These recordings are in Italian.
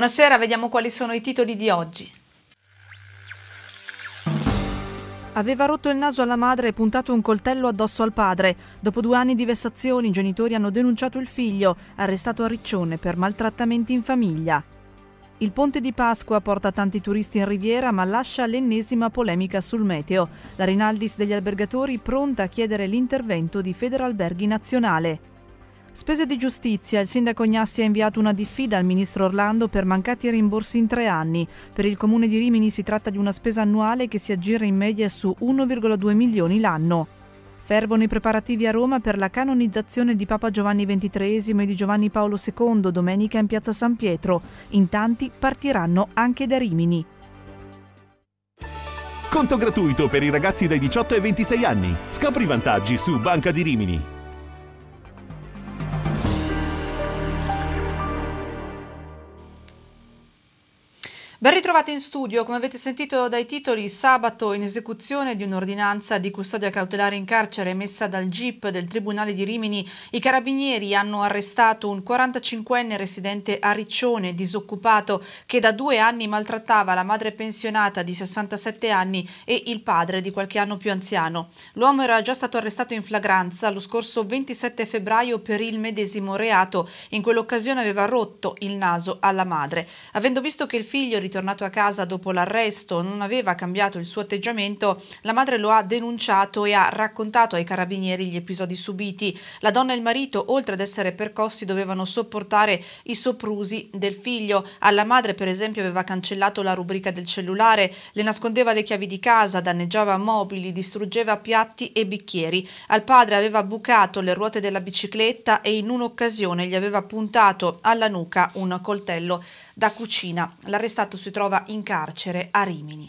Buonasera, vediamo quali sono i titoli di oggi. Aveva rotto il naso alla madre e puntato un coltello addosso al padre. Dopo due anni di vessazioni, i genitori hanno denunciato il figlio, arrestato a Riccione per maltrattamenti in famiglia. Il ponte di Pasqua porta tanti turisti in riviera ma lascia l'ennesima polemica sul meteo. La Rinaldis degli albergatori pronta a chiedere l'intervento di Federalberghi Nazionale. Spese di giustizia. Il sindaco Gnassi ha inviato una diffida al ministro Orlando per mancati rimborsi in tre anni. Per il comune di Rimini si tratta di una spesa annuale che si aggira in media su 1,2 milioni l'anno. Fervono i preparativi a Roma per la canonizzazione di Papa Giovanni XXIII e di Giovanni Paolo II domenica in piazza San Pietro. In tanti partiranno anche da Rimini. Conto gratuito per i ragazzi dai 18 ai 26 anni. Scopri i vantaggi su Banca di Rimini. Ben ritrovati in studio, come avete sentito dai titoli, sabato in esecuzione di un'ordinanza di custodia cautelare in carcere emessa dal GIP del Tribunale di Rimini, i carabinieri hanno arrestato un 45enne residente a Riccione, disoccupato, che da due anni maltrattava la madre pensionata di 67 anni e il padre di qualche anno più anziano. L'uomo era già stato arrestato in flagranza lo scorso 27 febbraio per il medesimo reato, in quell'occasione aveva rotto il naso alla madre. Avendo visto che il figlio ritornato a casa dopo l'arresto non aveva cambiato il suo atteggiamento, la madre lo ha denunciato e ha raccontato ai carabinieri gli episodi subiti. La donna e il marito, oltre ad essere percossi, dovevano sopportare i soprusi del figlio. Alla madre, per esempio, aveva cancellato la rubrica del cellulare, le nascondeva le chiavi di casa, danneggiava mobili, distruggeva piatti e bicchieri. Al padre aveva bucato le ruote della bicicletta e in un'occasione gli aveva puntato alla nuca un coltello da cucina. L'arrestato si trova in carcere a Rimini.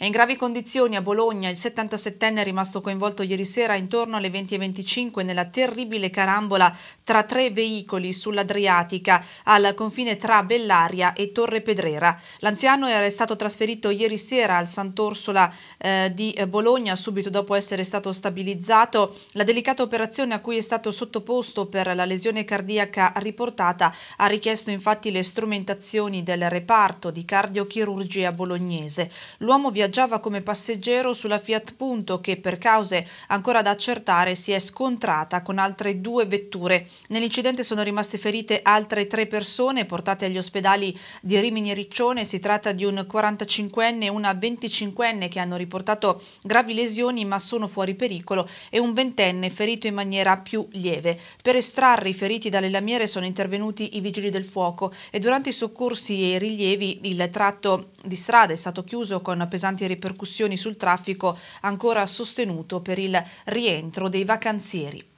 È in gravi condizioni a Bologna il 77enne è rimasto coinvolto ieri sera intorno alle 20.25 nella terribile carambola tra tre veicoli sull'Adriatica al confine tra Bellaria e Torre Pedrera. L'anziano era stato trasferito ieri sera al Sant'Orsola eh, di Bologna subito dopo essere stato stabilizzato. La delicata operazione a cui è stato sottoposto per la lesione cardiaca riportata ha richiesto infatti le strumentazioni del reparto di cardiochirurgia bolognese. L'uomo viaggiava viaggiava come passeggero sulla Fiat Punto che per cause ancora da accertare si è scontrata con altre due vetture. Nell'incidente sono rimaste ferite altre tre persone portate agli ospedali di Rimini e Riccione. Si tratta di un 45enne e una 25enne che hanno riportato gravi lesioni ma sono fuori pericolo e un ventenne ferito in maniera più lieve. Per estrarre i feriti dalle lamiere sono intervenuti i vigili del fuoco e durante i soccorsi e i rilievi il tratto di strada è stato chiuso con pesanti pesanti ripercussioni sul traffico ancora sostenuto per il rientro dei vacanzieri.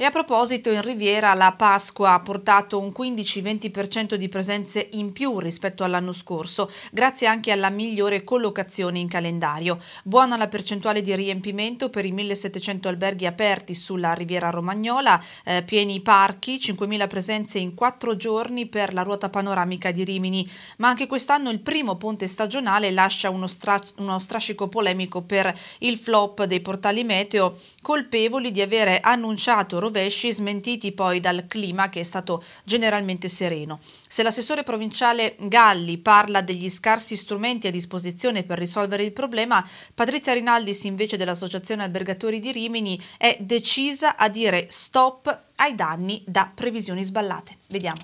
E a proposito, in Riviera la Pasqua ha portato un 15-20% di presenze in più rispetto all'anno scorso, grazie anche alla migliore collocazione in calendario. Buona la percentuale di riempimento per i 1700 alberghi aperti sulla Riviera Romagnola, eh, pieni i parchi, 5000 presenze in 4 giorni per la ruota panoramica di Rimini. Ma anche quest'anno il primo ponte stagionale lascia uno, uno strascico polemico per il flop dei portali meteo, colpevoli di avere annunciato rovesci, smentiti poi dal clima che è stato generalmente sereno. Se l'assessore provinciale Galli parla degli scarsi strumenti a disposizione per risolvere il problema, Patrizia Rinaldis invece dell'Associazione Albergatori di Rimini è decisa a dire stop ai danni da previsioni sballate. Vediamo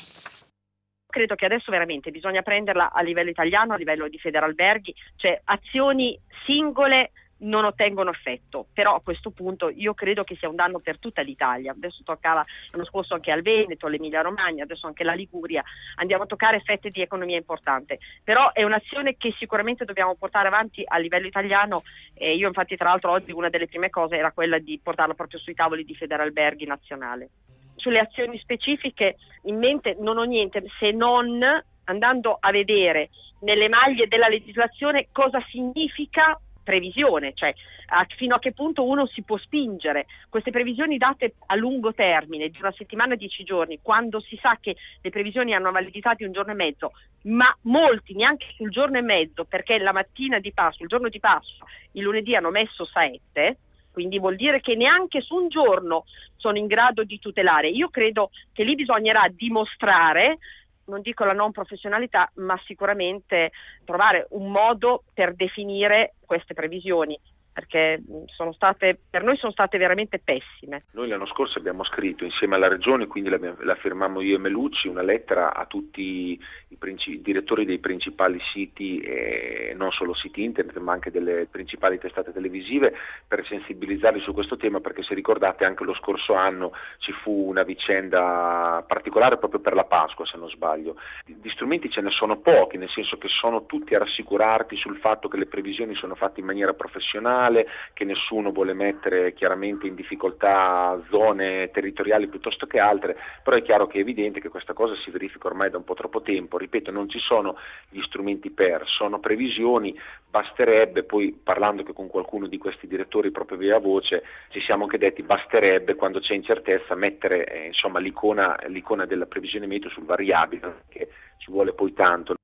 credo che adesso veramente bisogna prenderla a livello italiano, a livello di Federalberghi, cioè azioni singole non ottengono effetto, però a questo punto io credo che sia un danno per tutta l'Italia, adesso toccava l'anno scorso anche al Veneto, all'Emilia Romagna, adesso anche alla Liguria, andiamo a toccare effetti di economia importante, però è un'azione che sicuramente dobbiamo portare avanti a livello italiano e io infatti tra l'altro oggi una delle prime cose era quella di portarla proprio sui tavoli di Federalberghi nazionale. Sulle azioni specifiche in mente non ho niente se non andando a vedere nelle maglie della legislazione cosa significa previsione, cioè a, fino a che punto uno si può spingere. Queste previsioni date a lungo termine, di una settimana a dieci giorni, quando si sa che le previsioni hanno validità di un giorno e mezzo, ma molti neanche sul giorno e mezzo, perché la mattina di passo, il giorno di passo, il lunedì hanno messo saette, quindi vuol dire che neanche su un giorno sono in grado di tutelare. Io credo che lì bisognerà dimostrare non dico la non professionalità, ma sicuramente trovare un modo per definire queste previsioni perché mm, state, per noi sono state veramente pessime. Noi l'anno scorso abbiamo scritto insieme alla Regione, quindi la, la firmammo io e Melucci, una lettera a tutti i, principi, i direttori dei principali siti, eh, non solo siti internet, ma anche delle principali testate televisive, per sensibilizzarli su questo tema, perché se ricordate anche lo scorso anno ci fu una vicenda particolare proprio per la Pasqua, se non sbaglio. Di strumenti ce ne sono pochi, nel senso che sono tutti a rassicurarti sul fatto che le previsioni sono fatte in maniera professionale, nazionale, che nessuno vuole mettere chiaramente in difficoltà zone territoriali piuttosto che altre, però è chiaro che è evidente che questa cosa si verifica ormai da un po' troppo tempo, ripeto non ci sono gli strumenti per, sono previsioni, basterebbe, poi parlando che con qualcuno di questi direttori proprio via voce, ci siamo anche detti basterebbe quando c'è incertezza mettere eh, insomma, l'icona, l'icona della previsione meteo sul variabile, che ci vuole poi tanto.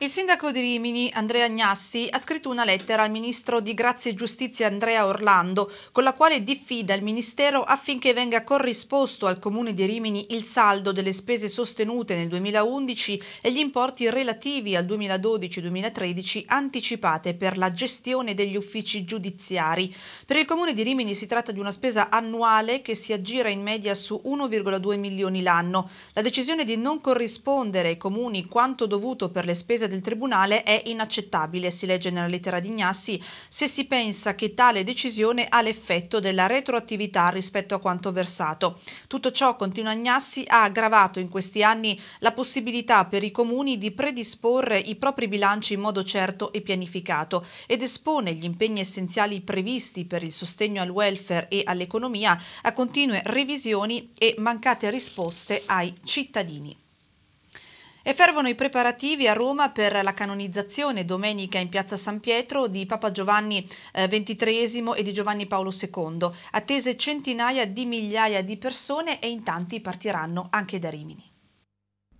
Il sindaco di Rimini, Andrea Agnassi, ha scritto una lettera al ministro di Grazia e Giustizia Andrea Orlando, con la quale diffida il ministero affinché venga corrisposto al comune di Rimini il saldo delle spese sostenute nel 2011 e gli importi relativi al 2012-2013 anticipate per la gestione degli uffici giudiziari. Per il comune di Rimini si tratta di una spesa annuale che si aggira in media su 1,2 milioni l'anno. La decisione di non corrispondere ai comuni quanto dovuto per le spese del Tribunale è inaccettabile, si legge nella lettera di Gnassi, se si pensa che tale decisione ha l'effetto della retroattività rispetto a quanto versato. Tutto ciò, continua Gnassi, ha aggravato in questi anni la possibilità per i comuni di predisporre i propri bilanci in modo certo e pianificato ed espone gli impegni essenziali previsti per il sostegno al welfare e all'economia a continue revisioni e mancate risposte ai cittadini. E fervono i preparativi a Roma per la canonizzazione domenica in piazza San Pietro di Papa Giovanni XXIII eh, e di Giovanni Paolo II. Attese centinaia di migliaia di persone e in tanti partiranno anche da Rimini.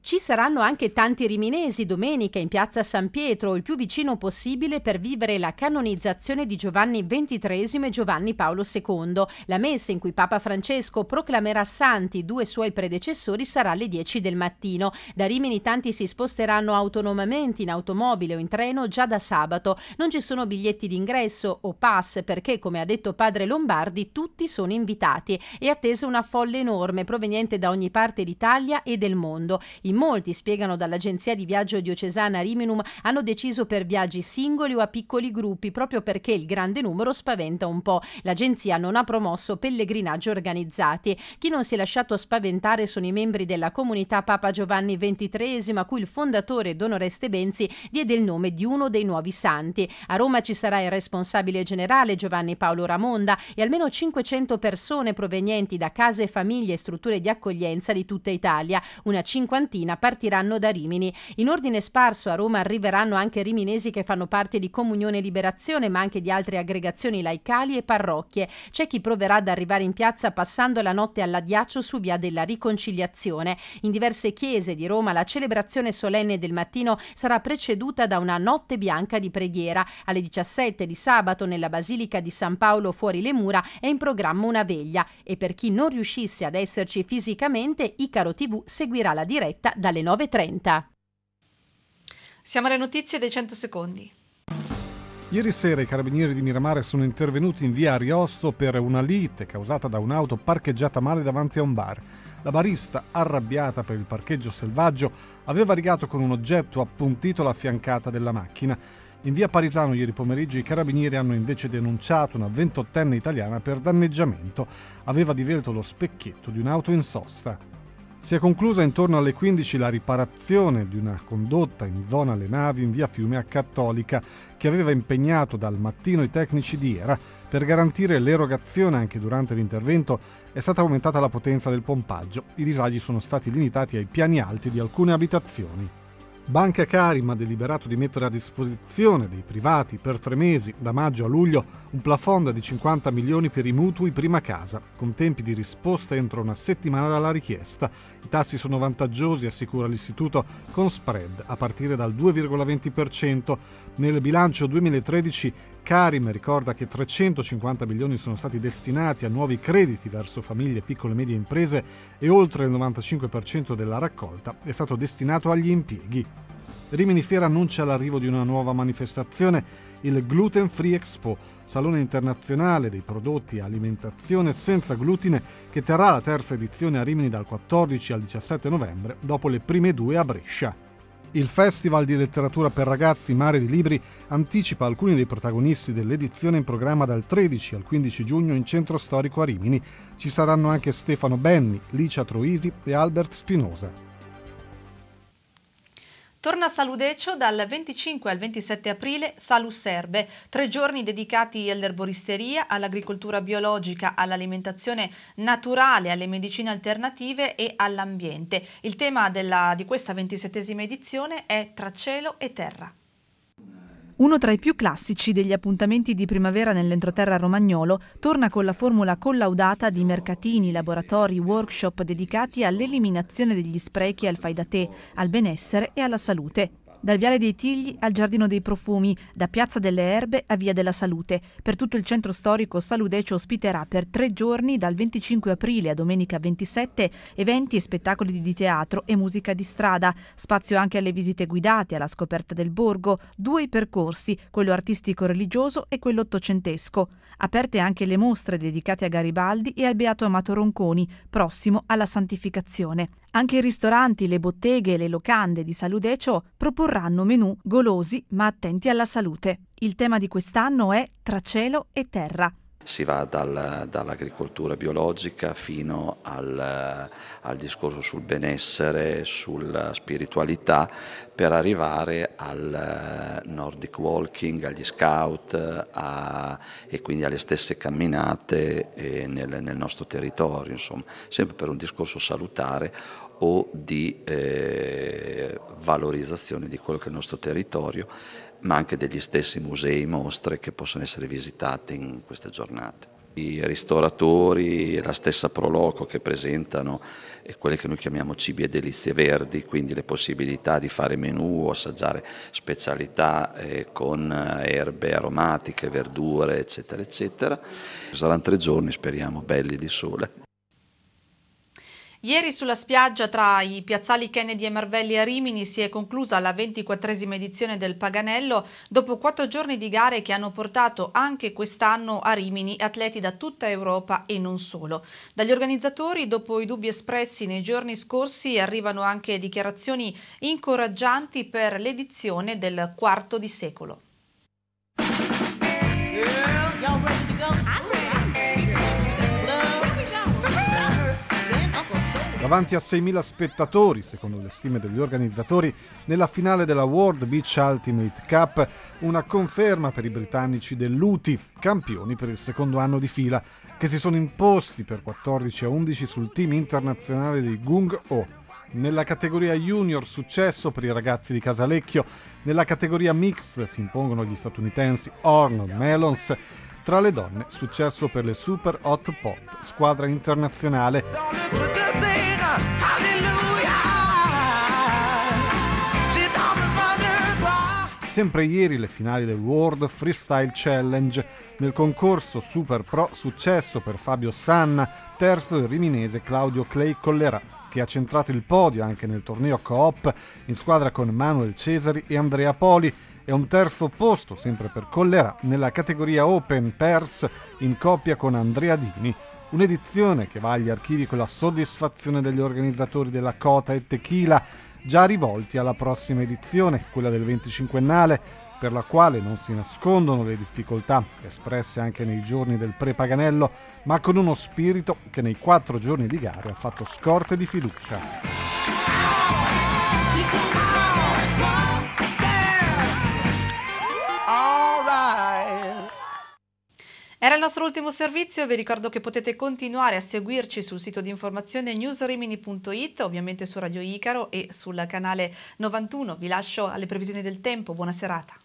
Ci saranno anche tanti riminesi domenica in piazza San Pietro, il più vicino possibile per vivere la canonizzazione di Giovanni XXIII e Giovanni Paolo II. La messa in cui Papa Francesco proclamerà santi due suoi predecessori sarà alle 10 del mattino. Da Rimini tanti si sposteranno autonomamente in automobile o in treno già da sabato. Non ci sono biglietti d'ingresso o pass perché, come ha detto padre Lombardi, tutti sono invitati. È attesa una folla enorme proveniente da ogni parte d'Italia e del mondo. I molti, spiegano dall'agenzia di viaggio diocesana Riminum, hanno deciso per viaggi singoli o a piccoli gruppi proprio perché il grande numero spaventa un po'. L'agenzia non ha promosso pellegrinaggi organizzati. Chi non si è lasciato spaventare sono i membri della comunità Papa Giovanni XXIII, a cui il fondatore Don Oreste Benzi diede il nome di uno dei nuovi santi. A Roma ci sarà il responsabile generale Giovanni Paolo Ramonda e almeno 500 persone provenienti da case, famiglie e strutture di accoglienza di tutta Italia, una cinquantina mattina partiranno da Rimini. In ordine sparso a Roma arriveranno anche riminesi che fanno parte di Comunione Liberazione, ma anche di altre aggregazioni laicali e parrocchie. C'è chi proverà ad arrivare in piazza passando la notte all'addiaccio su Via della Riconciliazione. In diverse chiese di Roma la celebrazione solenne del mattino sarà preceduta da una notte bianca di preghiera. Alle 17 di sabato nella Basilica di San Paolo fuori le mura è in programma una veglia e per chi non riuscisse ad esserci fisicamente Icaro TV seguirà la diretta diretta dalle 9.30. Siamo alle notizie dei 100 secondi. Ieri sera i carabinieri di Miramare sono intervenuti in via Ariosto per una lite causata da un'auto parcheggiata male davanti a un bar. La barista, arrabbiata per il parcheggio selvaggio, aveva rigato con un oggetto appuntito la fiancata della macchina. In via Parisano ieri pomeriggio i carabinieri hanno invece denunciato una 28enne italiana per danneggiamento. Aveva divelto lo specchietto di un'auto in sosta. Si è conclusa intorno alle 15 la riparazione di una condotta in zona alle navi in via Fiume a Cattolica che aveva impegnato dal mattino i tecnici di ERA per garantire l'erogazione anche durante l'intervento è stata aumentata la potenza del pompaggio. I disagi sono stati limitati ai piani alti di alcune abitazioni. Banca Carim ha deliberato di mettere a disposizione dei privati per tre mesi, da maggio a luglio, un plafond di 50 milioni per i mutui prima casa, con tempi di risposta entro una settimana dalla richiesta. I tassi sono vantaggiosi, assicura l'istituto, con spread a partire dal 2,20%. Nel bilancio 2013 Carim ricorda che 350 milioni sono stati destinati a nuovi crediti verso famiglie, piccole e medie imprese e oltre il 95% della raccolta è stato destinato agli impieghi. Rimini Fiera annuncia l'arrivo di una nuova manifestazione, il Gluten Free Expo, salone internazionale dei prodotti e alimentazione senza glutine che terrà la terza edizione a Rimini dal 14 al 17 novembre, dopo le prime due a Brescia. Il Festival di letteratura per ragazzi Mare di Libri anticipa alcuni dei protagonisti dell'edizione in programma dal 13 al 15 giugno in centro storico a Rimini. Ci saranno anche Stefano Benni, Licia Troisi e Albert Spinosa. Torna a Saludecio dal 25 al 27 aprile Salus Serbe, tre giorni dedicati all'erboristeria, all'agricoltura biologica, all'alimentazione naturale, alle medicine alternative e all'ambiente. Il tema della, di questa 27esima edizione è Tra cielo e terra. Uno tra i più classici degli appuntamenti di primavera nell'entroterra romagnolo torna con la formula collaudata di mercatini, laboratori, workshop dedicati all'eliminazione degli sprechi al fai da te, al benessere e alla salute dal Viale dei Tigli al Giardino dei Profumi, da Piazza delle Erbe a Via della Salute. Per tutto il centro storico Saludece ospiterà per tre giorni, dal 25 aprile a domenica 27, eventi e spettacoli di teatro e musica di strada. Spazio anche alle visite guidate, alla scoperta del borgo, due percorsi, quello artistico-religioso e quello ottocentesco. Aperte anche le mostre dedicate a Garibaldi e al Beato Amato Ronconi, prossimo alla Santificazione. Anche i ristoranti, le botteghe e le locande di Saludecio proporranno proporranno menù golosi ma attenti alla salute. Il tema di quest'anno è Tra cielo e terra si va dal, dall'agricoltura biologica fino al, al, discorso sul benessere, sulla spiritualità, per arrivare al eh, Nordic Walking, agli scout a, e quindi alle stesse camminate eh, nel, nel, nostro territorio, insomma, sempre per un discorso salutare o di eh, valorizzazione di quello che è il nostro territorio, ma anche degli stessi musei, mostre che possono essere visitate in queste giornate. I ristoratori, la stessa Proloco che presentano eh, quelle che noi chiamiamo cibi e delizie verdi, quindi le possibilità di fare menù o assaggiare specialità eh, con eh, erbe aromatiche, verdure, eccetera, eccetera. Saranno tre giorni, speriamo, belli di sole. Ieri sulla spiaggia tra i piazzali Kennedy e Marvelli a Rimini si è conclusa la 24esima edizione del Paganello dopo quattro giorni di gare che hanno portato anche quest'anno a Rimini atleti da tutta Europa e non solo. Dagli organizzatori, dopo i dubbi espressi nei giorni scorsi, arrivano anche dichiarazioni incoraggianti per l'edizione del quarto di secolo. davanti a 6.000 spettatori, secondo le stime degli organizzatori, nella finale della World Beach Ultimate Cup, una conferma per i britannici dell'UTI, campioni per il secondo anno di fila, che si sono imposti per 14 a 11 sul team internazionale dei Gung O. Nella categoria junior successo per i ragazzi di Casalecchio, nella categoria mix si impongono gli statunitensi Horn Melons, tra le donne successo per le Super Hot Pot, squadra internazionale. Sempre ieri le finali del World Freestyle Challenge. Nel concorso Super Pro successo per Fabio Sanna, terzo il riminese Claudio Clay Collera, che ha centrato il podio anche nel torneo Coop in squadra con Manuel Cesari e Andrea Poli e un terzo posto sempre per Collera nella categoria Open Pers in coppia con Andrea Dini Un'edizione che va agli archivi con la soddisfazione degli organizzatori della Cota e Tequila, già rivolti alla prossima edizione, quella del 25ennale, per la quale non si nascondono le difficoltà espresse anche nei giorni del prepaganello, ma con uno spirito che nei quattro giorni di gara ha fatto scorte di fiducia. Era il nostro ultimo servizio, vi ricordo che potete continuare a seguirci sul sito di informazione newsrimini.it, ovviamente su Radio Icaro e sul canale 91. Vi lascio alle previsioni del tempo, buona serata.